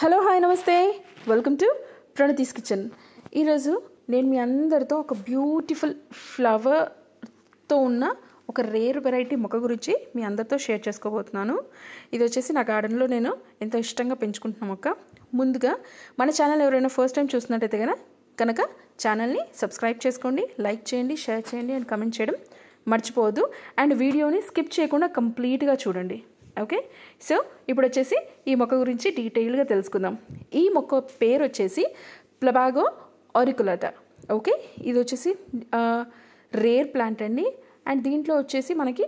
hello hi నమస్తే welcome to Pranathi's kitchen ఈరోజు నేను మీ అందరితో ఒక బ్యూటిఫుల్ ఫ్లవర్తో ఉన్న ఒక రేర్ వెరైటీ మొక్క గురించి మీ అందరితో షేర్ చేసుకోబోతున్నాను ఇది వచ్చేసి నా గార్డెన్లో నేను ఎంతో ఇష్టంగా పెంచుకుంటున్న మొక్క ముందుగా మన ఛానల్ ఎవరైనా ఫస్ట్ టైం చూస్తున్నట్టయితే కనుక కనుక ఛానల్ని సబ్స్క్రైబ్ చేసుకోండి లైక్ చేయండి షేర్ చేయండి అండ్ కమెంట్ చేయడం మర్చిపోవద్దు అండ్ వీడియోని స్కిప్ చేయకుండా కంప్లీట్గా చూడండి ఓకే సో ఇప్పుడు వచ్చేసి ఈ మొక్క గురించి డీటెయిల్గా తెలుసుకుందాం ఈ మొక్క పేరు వచ్చేసి ప్లబాగో ఆరికులట ఓకే ఇది వచ్చేసి రేర్ ప్లాంట్ అండి అండ్ దీంట్లో వచ్చేసి మనకి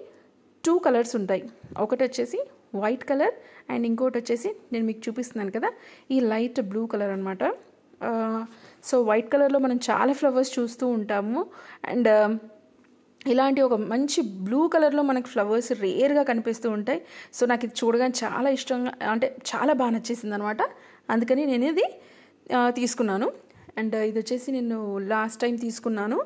టూ కలర్స్ ఉంటాయి ఒకటి వచ్చేసి వైట్ కలర్ అండ్ ఇంకోటి వచ్చేసి నేను మీకు చూపిస్తున్నాను కదా ఈ లైట్ బ్లూ కలర్ అనమాట సో వైట్ కలర్లో మనం చాలా ఫ్లవర్స్ చూస్తూ ఉంటాము అండ్ ఇలాంటి ఒక మంచి బ్లూ కలర్లో మనకి ఫ్లవర్స్ రేర్గా కనిపిస్తూ ఉంటాయి సో నాకు ఇది చూడగానే చాలా ఇష్టంగా అంటే చాలా బాగా నచ్చేసింది అనమాట అందుకని నేను ఇది తీసుకున్నాను అండ్ ఇది వచ్చేసి నేను లాస్ట్ టైం తీసుకున్నాను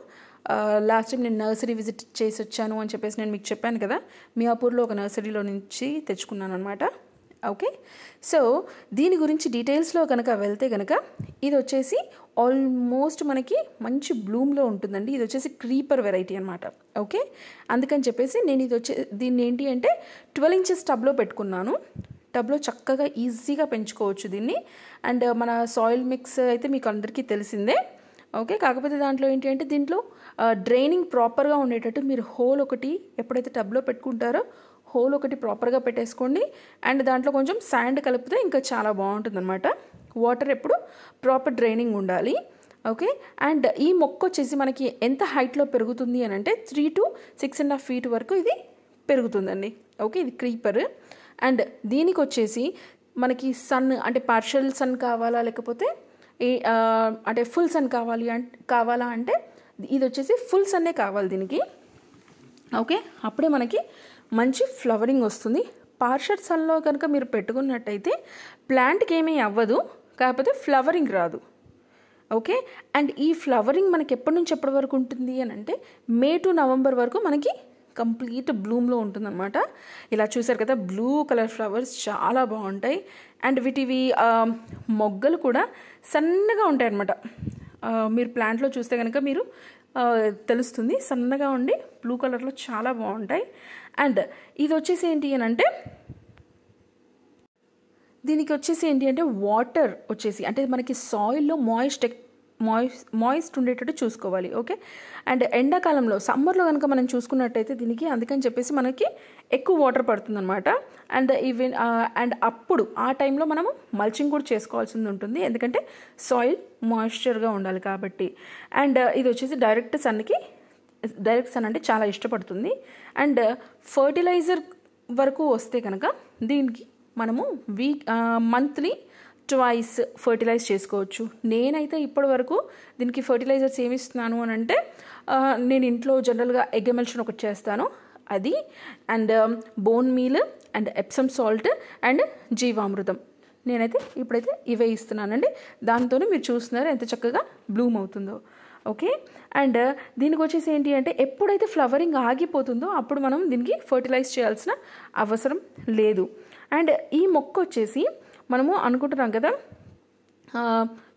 లాస్ట్ టైం నేను నర్సరీ విజిట్ చేసి వచ్చాను అని చెప్పేసి నేను మీకు చెప్పాను కదా మియాపూర్లో ఒక నర్సరీలో నుంచి తెచ్చుకున్నాను అనమాట ఓకే సో దీని గురించి డీటెయిల్స్లో కనుక వెళ్తే కనుక ఇది వచ్చేసి ఆల్మోస్ట్ మనకి మంచి బ్లూమ్లో ఉంటుందండి ఇది వచ్చేసి క్రీపర్ వెరైటీ అనమాట ఓకే అందుకని చెప్పేసి నేను ఇది వచ్చే దీన్ని ఏంటి అంటే ట్వెల్వ్ ఇంచెస్ టబ్లో పెట్టుకున్నాను టబ్లో చక్కగా ఈజీగా పెంచుకోవచ్చు దీన్ని అండ్ మన సాయిల్ మిక్స్ అయితే మీకు అందరికీ తెలిసిందే ఓకే కాకపోతే దాంట్లో ఏంటి అంటే దీంట్లో డ్రైనింగ్ uh, ప్రాపర్గా ఉండేటట్టు మీరు హోల్ ఒకటి ఎప్పుడైతే టబ్లో పెట్టుకుంటారో హోల్ ఒకటి ప్రాపర్గా పెట్టేసుకోండి అండ్ దాంట్లో కొంచెం శాండ్ కలిపితే ఇంకా చాలా బాగుంటుందన్నమాట వాటర్ ఎప్పుడు ప్రాపర్ డ్రైనింగ్ ఉండాలి ఓకే అండ్ ఈ మొక్క వచ్చేసి మనకి ఎంత హైట్లో పెరుగుతుంది అని అంటే three to six and half feet వరకు ఇది పెరుగుతుందండి ఓకే ఇది క్రీపర్ అండ్ దీనికి వచ్చేసి మనకి సన్ అంటే పార్షల్ సన్ కావాలా లేకపోతే ఏ అంటే ఫుల్ సన్ కావాలి కావాలా అంటే ఇది వచ్చేసి ఫుల్ సన్నే కావాలి దీనికి ఓకే అప్పుడే మనకి మంచి ఫ్లవరింగ్ వస్తుంది పార్షల్ సన్లో కనుక మీరు పెట్టుకున్నట్టయితే ప్లాంట్కి ఏమీ అవ్వదు కాకపోతే ఫ్లవరింగ్ రాదు ఓకే అండ్ ఈ ఫ్లవరింగ్ మనకి ఎప్పటి నుంచి ఎప్పటి వరకు ఉంటుంది అని అంటే మే టు నవంబర్ వరకు మనకి కంప్లీట్ బ్లూమ్లో ఉంటుందన్నమాట ఇలా చూసారు కదా బ్లూ కలర్ ఫ్లవర్స్ చాలా బాగుంటాయి అండ్ వీటివి మొగ్గలు కూడా సన్నగా ఉంటాయి అన్నమాట మీరు ప్లాంట్లో చూస్తే కనుక మీరు తెలుస్తుంది సన్నగా ఉండి బ్లూ కలర్లో చాలా బాగుంటాయి అండ్ ఇది వచ్చేసి ఏంటి అని అంటే దీనికి వచ్చేసి ఏంటి అంటే వాటర్ వచ్చేసి అంటే మనకి సాయిల్లో మాయిస్ట్ మాయిస్ మాయిస్ట్ ఉండేటట్టు చూసుకోవాలి ఓకే అండ్ ఎండాకాలంలో సమ్మర్లో కనుక మనం చూసుకున్నట్టయితే దీనికి అందుకని చెప్పేసి మనకి ఎక్కువ వాటర్ పడుతుందన్నమాట అండ్ ఈవెన్ అండ్ అప్పుడు ఆ టైంలో మనము మల్చింగ్ కూడా చేసుకోవాల్సింది ఉంటుంది ఎందుకంటే సాయిల్ మాయిశ్చర్గా ఉండాలి కాబట్టి అండ్ ఇది వచ్చేసి డైరెక్ట్ సన్కి డైరెక్ట్ సన్ అంటే చాలా ఇష్టపడుతుంది అండ్ ఫర్టిలైజర్ వరకు వస్తే కనుక దీనికి మనము వీక్ మంత్లీ వాయిస్ ఫర్టిలైజ్ చేసుకోవచ్చు నేనైతే ఇప్పటి వరకు దీనికి ఫర్టిలైజర్స్ ఏమి ఇస్తున్నాను అని అంటే నేను ఇంట్లో జనరల్గా ఎగ్ ఒకటి చేస్తాను అది and bone meal and Epsom salt and జీవామృతం నేనైతే ఇప్పుడైతే ఇవే ఇస్తున్నానండి దాంతోనే మీరు చూస్తున్నారు ఎంత చక్కగా బ్లూమ్ అవుతుందో ఓకే అండ్ uh, దీనికి వచ్చేసి ఏంటి అంటే ఎప్పుడైతే ఫ్లవరింగ్ ఆగిపోతుందో అప్పుడు మనం దీనికి ఫర్టిలైజ్ చేయాల్సిన అవసరం లేదు అండ్ ఈ మొక్క వచ్చేసి మనము అనుకుంటున్నాం కదా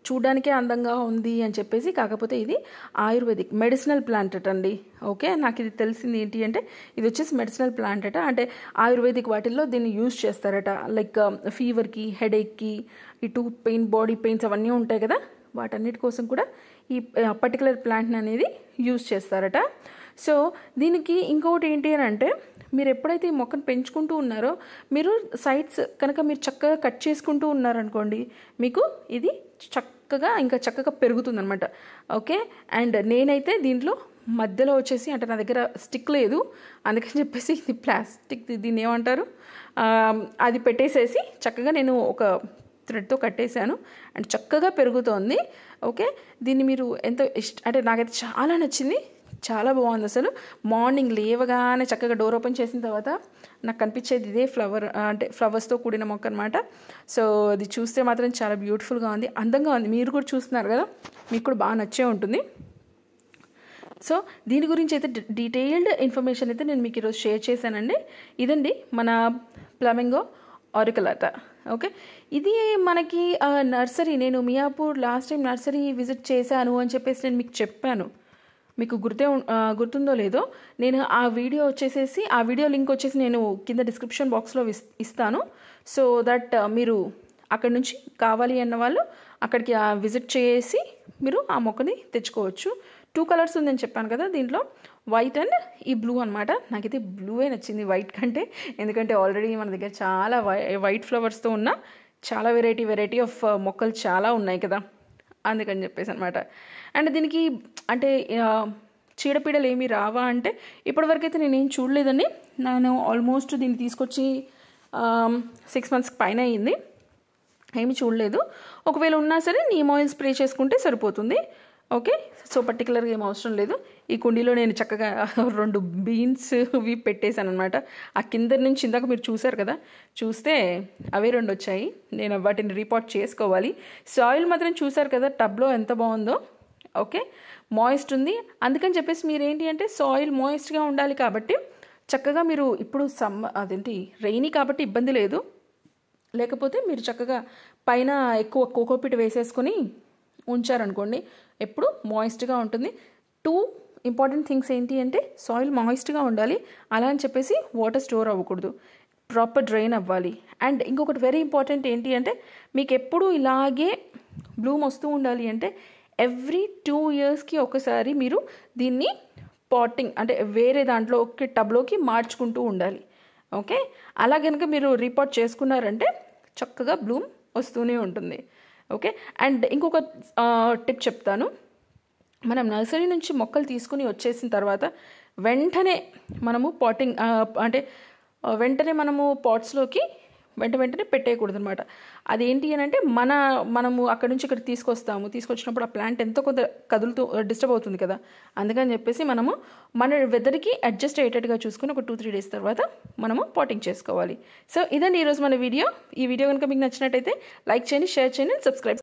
చూడడానికే అందంగా ఉంది అని చెప్పేసి కాకపోతే ఇది ఆయుర్వేదిక్ మెడిసినల్ ప్లాంటెట్ అండి ఓకే నాకు ఇది తెలిసింది ఏంటి అంటే ఇది వచ్చేసి మెడిసినల్ ప్లాంటెట్ అంటే ఆయుర్వేదిక్ వాటిల్లో దీన్ని యూజ్ చేస్తారట లైక్ ఫీవర్కి హెడేక్కి ఇటు పెయిన్ బాడీ పెయిన్స్ అవన్నీ ఉంటాయి కదా వాటన్నిటి కోసం కూడా ఈ పర్టికులర్ ప్లాంట్ని అనేది యూజ్ చేస్తారట సో దీనికి ఇంకొకటి ఏంటి అని అంటే మీరు ఎప్పుడైతే ఈ మొక్కను పెంచుకుంటూ ఉన్నారో మీరు సైడ్స్ కనుక మీరు చక్కగా కట్ చేసుకుంటూ ఉన్నారనుకోండి మీకు ఇది చక్కగా ఇంకా చక్కగా పెరుగుతుందనమాట ఓకే అండ్ నేనైతే దీంట్లో మధ్యలో వచ్చేసి అంటే నా దగ్గర స్టిక్ లేదు అందుకని చెప్పేసి ఇది ప్లాస్టిక్ దీన్ని ఏమంటారు అది పెట్టేసేసి చక్కగా నేను ఒక థ్రెడ్తో కట్టేశాను అండ్ చక్కగా పెరుగుతోంది ఓకే దీన్ని మీరు ఎంతో ఇష్ట అంటే నాకైతే చాలా నచ్చింది చాలా బాగుంది అసలు మార్నింగ్ లేవగానే చక్కగా డోర్ ఓపెన్ చేసిన తర్వాత నాకు కనిపించేది ఇదే ఫ్లవర్ అంటే ఫ్లవర్స్తో కూడిన మొక్క అనమాట సో అది చూస్తే మాత్రం చాలా బ్యూటిఫుల్గా ఉంది అందంగా ఉంది మీరు కూడా చూస్తున్నారు కదా మీకు కూడా బాగా నచ్చే ఉంటుంది సో దీని గురించి అయితే డీటెయిల్డ్ ఇన్ఫర్మేషన్ అయితే నేను మీకు ఈరోజు షేర్ చేశానండి ఇదండి మన ప్లమింగో ఆరికలాట ఓకే ఇది మనకి నర్సరీ నేను Miyapur last time nursery visit చేశాను అని చెప్పేసి నేను మీకు చెప్పాను మీకు గుర్తే గుర్తుందో లేదో నేను ఆ వీడియో వచ్చేసేసి ఆ వీడియో లింక్ వచ్చేసి నేను కింద డిస్క్రిప్షన్ బాక్స్లో ఇస్తాను సో దట్ మీరు అక్కడ నుంచి కావాలి అన్న వాళ్ళు అక్కడికి విజిట్ చేసి మీరు ఆ మొక్కని తెచ్చుకోవచ్చు టూ కలర్స్ ఉందని చెప్పాను కదా దీంట్లో వైట్ అండ్ ఈ బ్లూ అనమాట నాకైతే బ్లూవే నచ్చింది వైట్ కంటే ఎందుకంటే ఆల్రెడీ మన దగ్గర చాలా వై వైట్ ఫ్లవర్స్తో ఉన్న చాలా వెరైటీ వెరైటీ ఆఫ్ మొక్కలు చాలా ఉన్నాయి కదా అందుకని చెప్పేసి అనమాట అండ్ దీనికి అంటే చీడపీడలు ఏమి రావా అంటే ఇప్పటివరకైతే నేనేం చూడలేదండి నేను ఆల్మోస్ట్ దీన్ని తీసుకొచ్చి సిక్స్ మంత్స్ పైన అయింది ఏమి చూడలేదు ఒకవేళ ఉన్నా సరే నీమ్ ఆయిల్ స్ప్రే చేసుకుంటే సరిపోతుంది ఓకే సో పర్టికులర్గా ఏం అవసరం లేదు ఈ కుండీలో నేను చక్కగా రెండు బీన్స్ ఇవి పెట్టేశాను అనమాట ఆ కింద నుంచి ఇందాక మీరు చూసారు కదా చూస్తే అవే రెండు వచ్చాయి నేను వాటిని రిపోర్ట్ చేసుకోవాలి సాయిల్ మాత్రం చూసారు కదా టబ్లో ఎంత బాగుందో ఓకే మాయిస్ట్ ఉంది అందుకని చెప్పేసి మీరు ఏంటి అంటే సాయిల్ మాయిస్ట్గా ఉండాలి కాబట్టి చక్కగా మీరు ఇప్పుడు సమ్ అదేంటి రెయినీ కాబట్టి ఇబ్బంది లేదు లేకపోతే మీరు చక్కగా పైన ఎక్కువ కోకోపిట్ వేసేసుకొని ఉంచారనుకోండి ఎప్పుడు మాయిస్ట్గా ఉంటుంది టూ ఇంపార్టెంట్ థింగ్స్ ఏంటి అంటే సాయిల్ మాయిస్ట్గా ఉండాలి అలా అని చెప్పేసి వాటర్ స్టోర్ అవ్వకూడదు ప్రాపర్ డ్రైన్ అవ్వాలి అండ్ ఇంకొకటి వెరీ ఇంపార్టెంట్ ఏంటి అంటే మీకు ఎప్పుడు ఇలాగే బ్లూమ్ వస్తూ ఉండాలి అంటే ఎవ్రీ టూ ఇయర్స్కి ఒకసారి మీరు దీన్ని పాటింగ్ అంటే వేరే దాంట్లో ఒక టబ్లోకి మార్చుకుంటూ ఉండాలి ఓకే అలా కనుక మీరు రిపోర్ట్ చేసుకున్నారంటే చక్కగా బ్లూమ్ వస్తూనే ఉంటుంది ఓకే అండ్ ఇంకొక టిప్ చెప్తాను మనం నర్సరీ నుంచి మొక్కలు తీసుకుని వచ్చేసిన తర్వాత వెంటనే మనము పాటింగ్ అంటే వెంటనే మనము పాట్స్లోకి వెంట వెంటనే పెట్టేయకూడదు అనమాట అదేంటి అని అంటే మన మనము అక్కడి నుంచి ఇక్కడ తీసుకొస్తాము తీసుకొచ్చినప్పుడు ఆ ప్లాంట్ ఎంతో కొంత కదులుతూ డిస్టర్బ్ అవుతుంది కదా అందుకని చెప్పేసి మనము మన వెదర్కి అడ్జస్ట్ అయ్యేటట్టుగా చూసుకుని ఒక టూ త్రీ డేస్ తర్వాత మనము పాటింగ్ చేసుకోవాలి సో ఇదండి ఈరోజు మన వీడియో ఈ వీడియో కనుక మీకు నచ్చినట్టయితే లైక్ చేయండి షేర్ చేయండి సబ్స్క్రైబ్